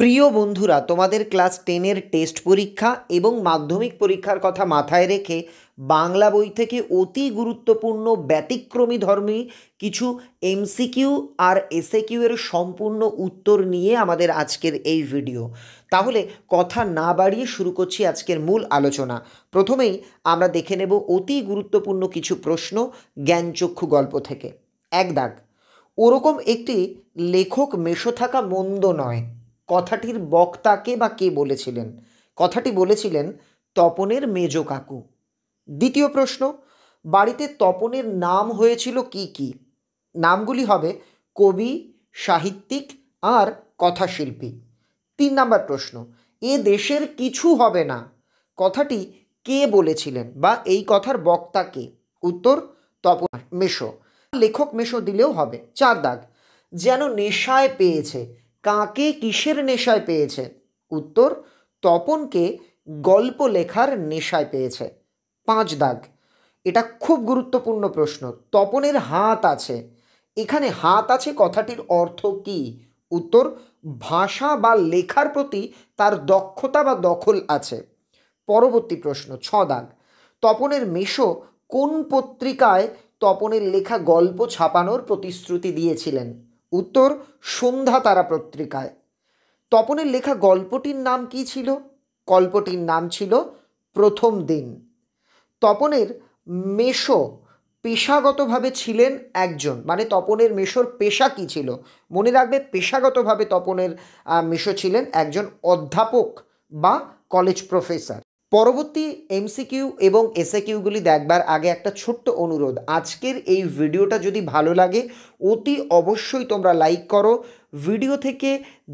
প্রিয় বন্ধুরা তোমাদের ক্লাস টেনের টেস্ট পরীক্ষা এবং মাধ্যমিক পরীক্ষার কথা মাথায় রেখে বাংলা বই থেকে অতি গুরুত্বপূর্ণ ব্যতিক্রমী ধর্মী কিছু এমসিকিউ আর এসএ এর সম্পূর্ণ উত্তর নিয়ে আমাদের আজকের এই ভিডিও তাহলে কথা না বাড়িয়ে শুরু করছি আজকের মূল আলোচনা প্রথমেই আমরা দেখে নেব অতি গুরুত্বপূর্ণ কিছু প্রশ্ন জ্ঞানচক্ষু গল্প থেকে এক দাগ ওরকম একটি লেখক মেশো থাকা মন্দ নয় কথাটির বক্তাকে বা কে বলেছিলেন কথাটি বলেছিলেন তপনের মেজ কাকু দ্বিতীয় প্রশ্ন বাড়িতে তপনের নাম হয়েছিল কি কি নামগুলি হবে কবি সাহিত্যিক আর কথাশিল্পী তিন নাম্বার প্রশ্ন এ দেশের কিছু হবে না কথাটি কে বলেছিলেন বা এই কথার বক্তা কে উত্তর তপন মেশো লেখক মেশো দিলেও হবে চার দাগ যেন নেশায় পেয়েছে কাকে কিসের নেশায় পেয়েছে উত্তর তপনকে গল্প লেখার নেশায় পেয়েছে পাঁচ দাগ এটা খুব গুরুত্বপূর্ণ প্রশ্ন তপনের হাত আছে এখানে হাত আছে কথাটির অর্থ কি উত্তর ভাষা বা লেখার প্রতি তার দক্ষতা বা দখল আছে পরবর্তী প্রশ্ন ছ দাগ তপনের মেশো কোন পত্রিকায় তপনের লেখা গল্প ছাপানোর প্রতিশ্রুতি দিয়েছিলেন উত্তর সন্ধ্যা তারা পত্রিকায় তপনের লেখা গল্পটির নাম কি ছিল গল্পটির নাম ছিল প্রথম দিন তপনের মেশো পেশাগতভাবে ছিলেন একজন মানে তপনের মেশোর পেশা কী ছিল মনে রাখবে পেশাগতভাবে তপনের মেশো ছিলেন একজন অধ্যাপক বা কলেজ প্রফেসর পরবর্তী এমসিকিউ এবং এসএকিউগুলি দেখবার আগে একটা ছোট্ট অনুরোধ আজকের এই ভিডিওটা যদি ভালো লাগে অতি অবশ্যই তোমরা লাইক করো ভিডিও থেকে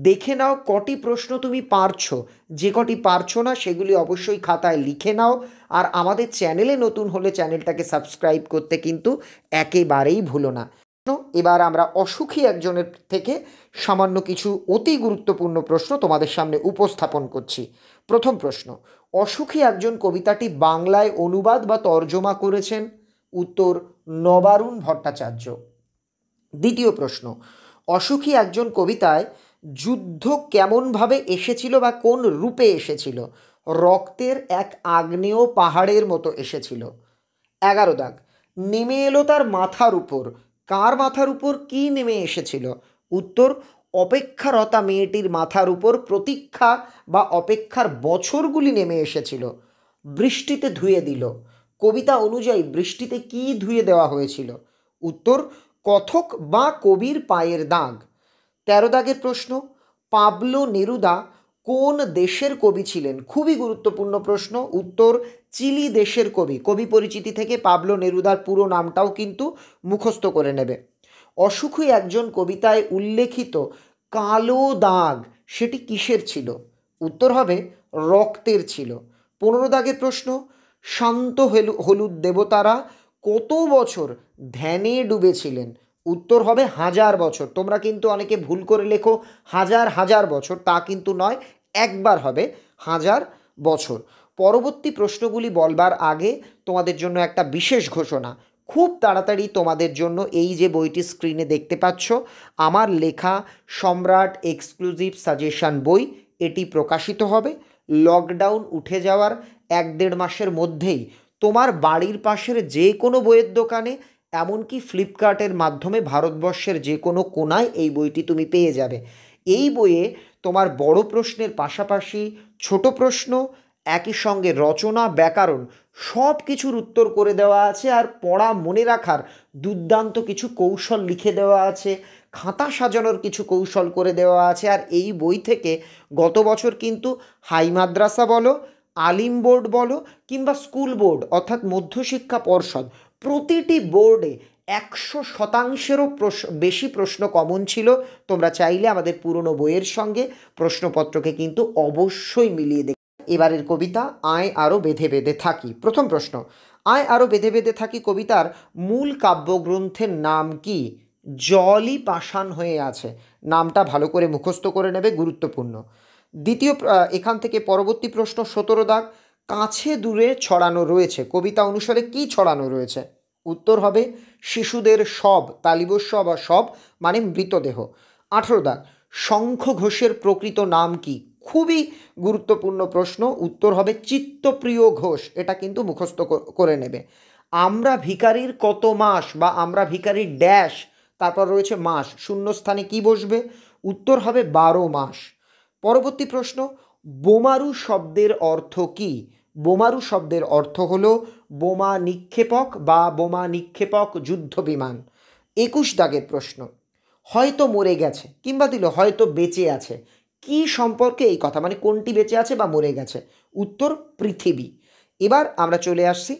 দেখে নাও কটি প্রশ্ন তুমি পারছো যে কটি পারছো না সেগুলি অবশ্যই খাতায় লিখে নাও আর আমাদের চ্যানেলে নতুন হলে চ্যানেলটাকে সাবস্ক্রাইব করতে কিন্তু একেবারেই ভুলো না এবার আমরা অসুখী একজনের থেকে সামান্য কিছু অতি গুরুত্বপূর্ণ প্রশ্ন তোমাদের সামনে উপস্থাপন করছি প্রথম প্রশ্ন অসুখী একজন কবিতাটি বাংলায় অনুবাদ বা তর্জমা করেছেন উত্তর নবারুণ ভট্টাচার্য দ্বিতীয় প্রশ্ন অসুখী একজন কবিতায় যুদ্ধ কেমনভাবে এসেছিল বা কোন রূপে এসেছিল রক্তের এক আগ্নেয় পাহাড়ের মতো এসেছিল এগারো দাগ নেমে এলো তার মাথার উপর কার মাথার উপর কি নেমে এসেছিল উত্তর অপেক্ষারতা মেয়েটির মাথার উপর প্রতীক্ষা বা অপেক্ষার বছরগুলি নেমে এসেছিল বৃষ্টিতে ধুয়ে দিল কবিতা অনুযায়ী বৃষ্টিতে কি ধুয়ে দেওয়া হয়েছিল উত্তর কথক বা কবির পায়ের দাগ তেরো দাগের প্রশ্ন পাবলো নেরুদা কোন দেশের কবি ছিলেন খুবই গুরুত্বপূর্ণ প্রশ্ন উত্তর চিলি দেশের কবি কবি পরিচিতি থেকে পাবলো নেরুদার পুরো নামটাও কিন্তু মুখস্থ করে নেবে অসুখই একজন কবিতায় উল্লেখিত কালো দাগ সেটি কিসের ছিল উত্তর হবে রক্তের ছিল পনেরো দাগের প্রশ্ন শান্ত হলুদ দেবতারা কত বছর ধ্যানে ডুবেছিলেন উত্তর হবে হাজার বছর তোমরা কিন্তু অনেকে ভুল করে লেখো হাজার হাজার বছর তা কিন্তু নয় একবার হবে হাজার বছর পরবর্তী প্রশ্নগুলি বলবার আগে তোমাদের জন্য একটা বিশেষ ঘোষণা খুব তাড়াতাড়ি তোমাদের জন্য এই যে বইটি স্ক্রিনে দেখতে পাচ্ছ আমার লেখা সম্রাট এক্সক্লুসিভ সাজেশান বই এটি প্রকাশিত হবে লকডাউন উঠে যাওয়ার এক দেড় মাসের মধ্যেই তোমার বাড়ির পাশের যে কোনো বইয়ের দোকানে এমনকি ফ্লিপকার্টের মাধ্যমে ভারতবর্ষের যে কোনো কোনায় এই বইটি তুমি পেয়ে যাবে এই বইয়ে তোমার বড় প্রশ্নের পাশাপাশি ছোট প্রশ্ন একই সঙ্গে রচনা ব্যাকরণ সব কিছুর উত্তর করে দেওয়া আছে আর পড়া মনে রাখার দুর্দান্ত কিছু কৌশল লিখে দেওয়া আছে খাতা সাজানোর কিছু কৌশল করে দেওয়া আছে আর এই বই থেকে গত বছর কিন্তু হাই মাদ্রাসা বলো আলিম বোর্ড বলো কিংবা স্কুল বোর্ড অর্থাৎ মধ্যশিক্ষা পর্ষদ প্রতিটি বোর্ডে একশো শতাংশেরও বেশি প্রশ্ন কমন ছিল তোমরা চাইলে আমাদের পুরনো বইয়ের সঙ্গে প্রশ্নপত্রকে কিন্তু অবশ্যই মিলিয়ে এবারের কবিতা আয় আরও বেঁধে বেঁধে থাকি প্রথম প্রশ্ন আয় আরও বেঁধে বেঁধে থাকি কবিতার মূল কাব্যগ্রন্থের নাম কি জলই পাষাণ হয়ে আছে নামটা ভালো করে মুখস্থ করে নেবে গুরুত্বপূর্ণ দ্বিতীয় এখান থেকে পরবর্তী প্রশ্ন সতেরো দাগ কাছে দূরে ছড়ানো রয়েছে কবিতা অনুসারে কি ছড়ানো রয়েছে উত্তর হবে শিশুদের সব তালিবস্ব বা সব মানে মৃতদেহ আঠেরো দাগ শঙ্খ ঘোষের প্রকৃত নাম কি খুবই গুরুত্বপূর্ণ প্রশ্ন উত্তর হবে চিত্তপ্রিয় ঘোষ এটা কিন্তু মুখস্থ করে নেবে আমরা ভিকারির কত মাস বা আমরা ভিকারির ড্যাশ তারপর রয়েছে মাস শূন্যস্থানে কি বসবে উত্তর হবে বারো মাস পরবর্তী প্রশ্ন বোমারু শব্দের অর্থ কি বোমারু শব্দের অর্থ হল বোমা নিক্ষেপক বা বোমা নিক্ষেপক যুদ্ধ বিমান একুশ দাগের প্রশ্ন হয়তো মরে গেছে কিংবা দিল হয়তো বেঁচে আছে কি সম্পর্কে এই কথা মানে কোনটি বেঁচে আছে বা মরে গেছে উত্তর পৃথিবী এবার আমরা চলে আসছি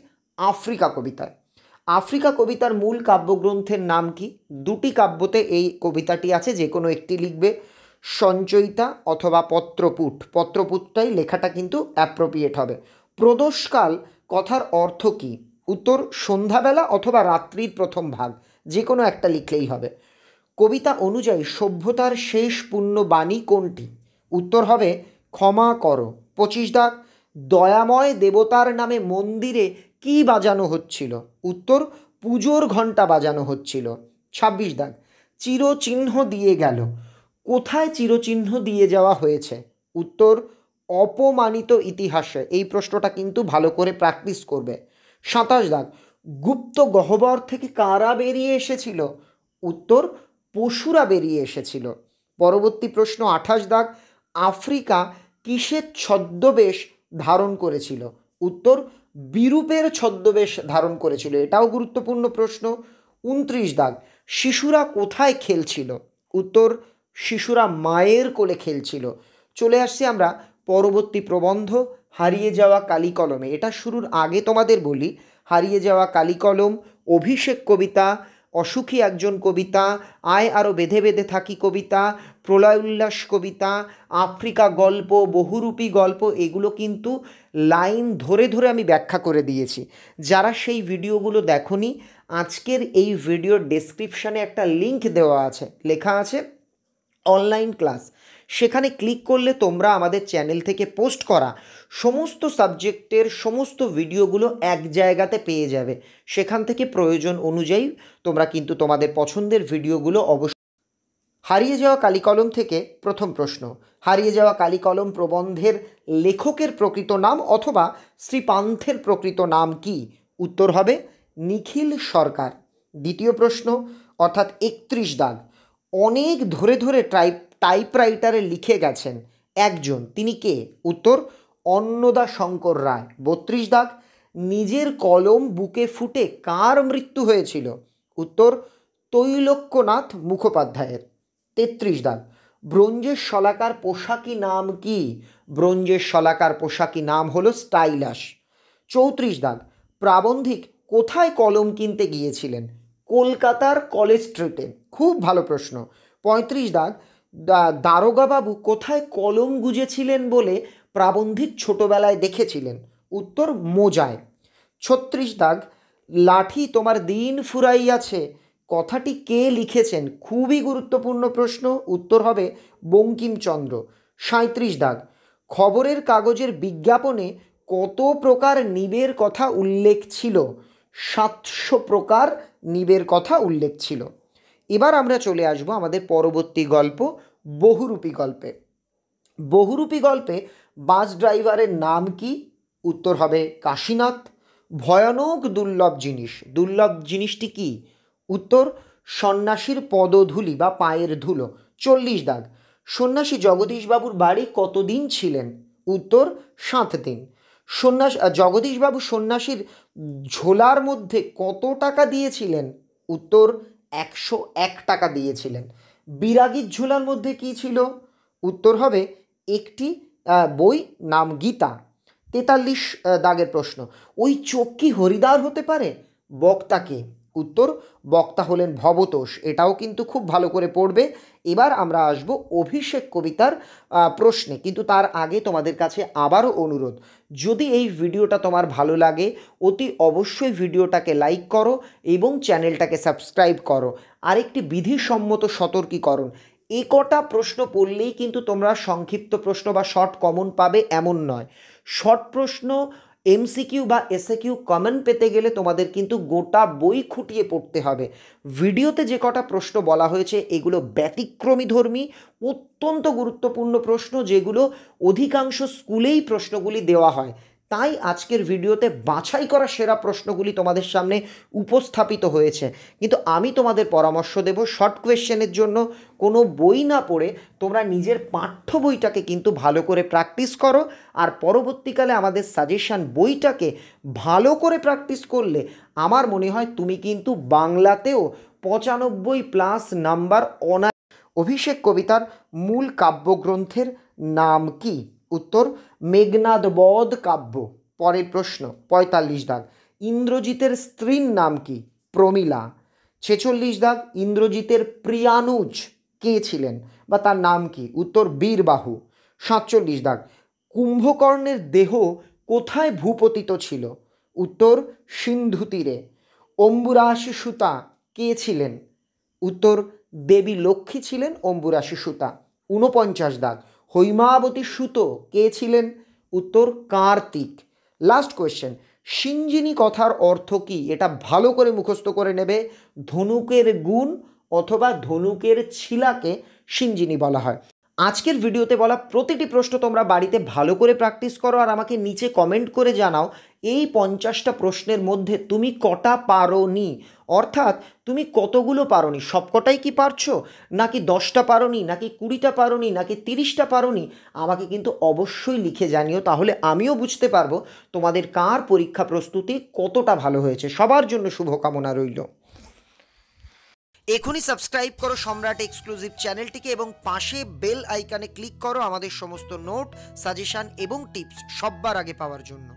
আফ্রিকা কবিতায় আফ্রিকা কবিতার মূল কাব্যগ্রন্থের নাম কি দুটি কাব্যতে এই কবিতাটি আছে যে কোনো একটি লিখবে সঞ্চয়িতা অথবা পত্রপুট পত্রপুটটাই লেখাটা কিন্তু অ্যাপ্রোপ্রিয়েট হবে প্রদোষকাল কথার অর্থ কী উত্তর সন্ধ্যাবেলা অথবা রাত্রির প্রথম ভাগ যে কোনো একটা লিখলেই হবে কবিতা অনুযায়ী সভ্যতার শেষ পূর্ণ বাণী কোনটি উত্তর হবে ক্ষমা করো পঁচিশ দাগ দয়াময় দেবতার নামে মন্দিরে কি বাজানো হচ্ছিল উত্তর পুজোর ঘণ্টা বাজানো হচ্ছিল ছাব্বিশ দাগ চিরচিহ্ন দিয়ে গেল কোথায় চিরচিহ্ন দিয়ে যাওয়া হয়েছে উত্তর অপমানিত ইতিহাসে এই প্রশ্নটা কিন্তু ভালো করে প্র্যাকটিস করবে সাতাশ দাগ গুপ্ত গহ্বর থেকে কারা বেরিয়ে এসেছিল উত্তর পশুরা বেরিয়ে এসেছিল পরবর্তী প্রশ্ন আঠাশ দাগ আফ্রিকা কিসের ছদ্মবেশ ধারণ করেছিল উত্তর বিরূপের ছদ্মবেশ ধারণ করেছিল এটাও গুরুত্বপূর্ণ প্রশ্ন উনত্রিশ দাগ শিশুরা কোথায় খেলছিল উত্তর শিশুরা মায়ের কোলে খেলছিল চলে আসছি আমরা পরবর্তী প্রবন্ধ হারিয়ে যাওয়া কালী কলমে এটা শুরুর আগে তোমাদের বলি হারিয়ে যাওয়া কালী কলম অভিষেক কবিতা অসুখী একজন কবিতা আয় আরও বেঁধে বেঁধে থাকি কবিতা প্রলয় উল্লাস কবিতা আফ্রিকা গল্প বহুরূপী গল্প এগুলো কিন্তু লাইন ধরে ধরে আমি ব্যাখ্যা করে দিয়েছি যারা সেই ভিডিওগুলো দেখনি আজকের এই ভিডিওর ডেসক্রিপশানে একটা লিংক দেওয়া আছে লেখা আছে অনলাইন ক্লাস সেখানে ক্লিক করলে তোমরা আমাদের চ্যানেল থেকে পোস্ট করা সমস্ত সাবজেক্টের সমস্ত ভিডিওগুলো এক জায়গাতে পেয়ে যাবে সেখান থেকে প্রয়োজন অনুযায়ী তোমরা কিন্তু তোমাদের পছন্দের ভিডিওগুলো অবশ্যই হারিয়ে যাওয়া কালিকলম থেকে প্রথম প্রশ্ন হারিয়ে যাওয়া কালিকলম প্রবন্ধের লেখকের প্রকৃত নাম অথবা শ্রীপান্থের প্রকৃত নাম কি উত্তর হবে নিখিল সরকার দ্বিতীয় প্রশ্ন অর্থাৎ একত্রিশ দাগ অনেক ধরে ধরে ট্রাই টাইপরাইটারে লিখে গেছেন একজন তিনি কে উত্তর অন্নদা শঙ্কর রায় বত্রিশ দাগ নিজের কলম বুকে ফুটে কার মৃত্যু হয়েছিল উত্তর তৈলক্যনাথ মুখোপাধ্যায়ের তেত্রিশ দাগ ব্রোঞ্জের শলাকার পোশাকি নাম কি ব্রোঞ্জের শলাকার পোশাকি নাম হলো স্টাইলাস চৌত্রিশ দাগ প্রাবন্ধিক কোথায় কলম কিনতে গিয়েছিলেন কলকাতার কলেজ স্ট্রিটে খুব ভালো প্রশ্ন পঁয়ত্রিশ দাগ দারোগাবাবু কোথায় কলম গুজেছিলেন বলে প্রাবন্ধিক ছোটোবেলায় দেখেছিলেন উত্তর মোজায় ছত্রিশ দাগ লাঠি তোমার দিন ফুরাইয়াছে কথাটি কে লিখেছেন খুবই গুরুত্বপূর্ণ প্রশ্ন উত্তর হবে বঙ্কিমচন্দ্র সাঁত্রিশ দাগ খবরের কাগজের বিজ্ঞাপনে কত প্রকার নিবের কথা উল্লেখ ছিল সাতশো প্রকার নিবের কথা উল্লেখ ছিল এবার আমরা চলে আসব আমাদের পরবর্তী গল্প বহুরূপী গল্পে বহুরূপী গল্পে বাস ড্রাইভারের নাম কি উত্তর হবে কাশীনাথ ভয়ানক দুর্লভ জিনিস দুর্লভ জিনিসটি কি উত্তর সন্ন্যাসীর পদধুলি বা পায়ের ধুলো চল্লিশ দাগ সন্ন্যাসী জগদীশবাবুর বাড়ি কতদিন ছিলেন উত্তর সাত দিন সন্ন্যাস জগদীশবাবু সন্ন্যাসীর ঝোলার মধ্যে কত টাকা দিয়েছিলেন উত্তর একশো এক টাকা দিয়েছিলেন বিরাগীর ঝুলার মধ্যে কি ছিল উত্তর হবে একটি বই নাম গীতা তেতাল্লিশ দাগের প্রশ্ন ওই চোখ কি হরিদার হতে পারে বক্তাকে উত্তর বক্তা হলেন ভবতোষ এটাও কিন্তু খুব ভালো করে পড়বে এবার আমরা আসব অভিষেক কবিতার প্রশ্নে কিন্তু তার আগে তোমাদের কাছে আবারও অনুরোধ যদি এই ভিডিওটা তোমার ভালো লাগে অতি অবশ্যই ভিডিওটাকে লাইক করো এবং চ্যানেলটাকে সাবস্ক্রাইব করো আরেকটি বিধিসম্মত সতর্কীকরণ এ কটা প্রশ্ন পড়লেই কিন্তু তোমরা সংক্ষিপ্ত প্রশ্ন বা শর্ট কমন পাবে এমন নয় শর্ট প্রশ্ন এমসিকিউ বা এসএকিউ কমন পেতে গেলে তোমাদের কিন্তু গোটা বই খুঁটিয়ে পড়তে হবে ভিডিওতে যে কটা প্রশ্ন বলা হয়েছে এগুলো ব্যতিক্রমী ধর্মী অত্যন্ত গুরুত্বপূর্ণ প্রশ্ন যেগুলো অধিকাংশ স্কুলেই প্রশ্নগুলি দেওয়া হয় তাই আজকের ভিডিওতে বাছাই করা সেরা প্রশ্নগুলি তোমাদের সামনে উপস্থাপিত হয়েছে কিন্তু আমি তোমাদের পরামর্শ দেব শর্ট কোয়েশ্চেনের জন্য কোনো বই না পড়ে তোমরা নিজের পাঠ্য বইটাকে কিন্তু ভালো করে প্র্যাকটিস করো আর পরবর্তীকালে আমাদের সাজেশান বইটাকে ভালো করে প্র্যাকটিস করলে আমার মনে হয় তুমি কিন্তু বাংলাতেও পঁচানব্বই প্লাস নাম্বার অনা অভিষেক কবিতার মূল কাব্যগ্রন্থের নাম কী উত্তর মেঘনাদ বধ কাব্য পরের প্রশ্ন পঁয়তাল্লিশ দাগ ইন্দ্রজিতের স্ত্রীর নাম কি প্রমীলা ছেচল্লিশ দাগ ইন্দ্রজিতের প্রিয়ানুজ কে ছিলেন বা তার নাম কি উত্তর বীরবাহু সাতচল্লিশ দাগ কুম্ভকর্ণের দেহ কোথায় ভূপতিত ছিল উত্তর সিন্ধু তীরে অম্বুরাশি সুতা কে ছিলেন উত্তর দেবী লক্ষ্মী ছিলেন অম্বুরাশি সুতা ঊনপঞ্চাশ দাগ হৈমাবতী সুত কে ছিলেন উত্তর কার্তিক লাস্ট কোয়েশ্চেন সিঞ্জিনী কথার অর্থ কি এটা ভালো করে মুখস্থ করে নেবে ধনুকের গুণ অথবা ধনুকের ছিলাকে সিঞ্জিনী বলা হয় আজকের ভিডিওতে বলা প্রতিটি প্রশ্ন তোমরা বাড়িতে ভালো করে প্র্যাকটিস করো আর আমাকে নিচে কমেন্ট করে জানাও এই পঞ্চাশটা প্রশ্নের মধ্যে তুমি কটা পারো নি অর্থাৎ তুমি কতগুলো পারো নি সবকটাই কি পারছো নাকি দশটা পারো নি নাকি কুড়িটা পারো নি নাকি তিরিশটা পারো নি আমাকে কিন্তু অবশ্যই লিখে জানিও তাহলে আমিও বুঝতে পারবো তোমাদের কার পরীক্ষা প্রস্তুতি কতটা ভালো হয়েছে সবার জন্য শুভকামনা রইল এখনই সাবস্ক্রাইব করো সম্রাট এক্সক্লুসিভ চ্যানেলটিকে এবং পাশে বেল আইকানে ক্লিক করো আমাদের সমস্ত নোট সাজেশান এবং টিপস সব্বার আগে পাওয়ার জন্য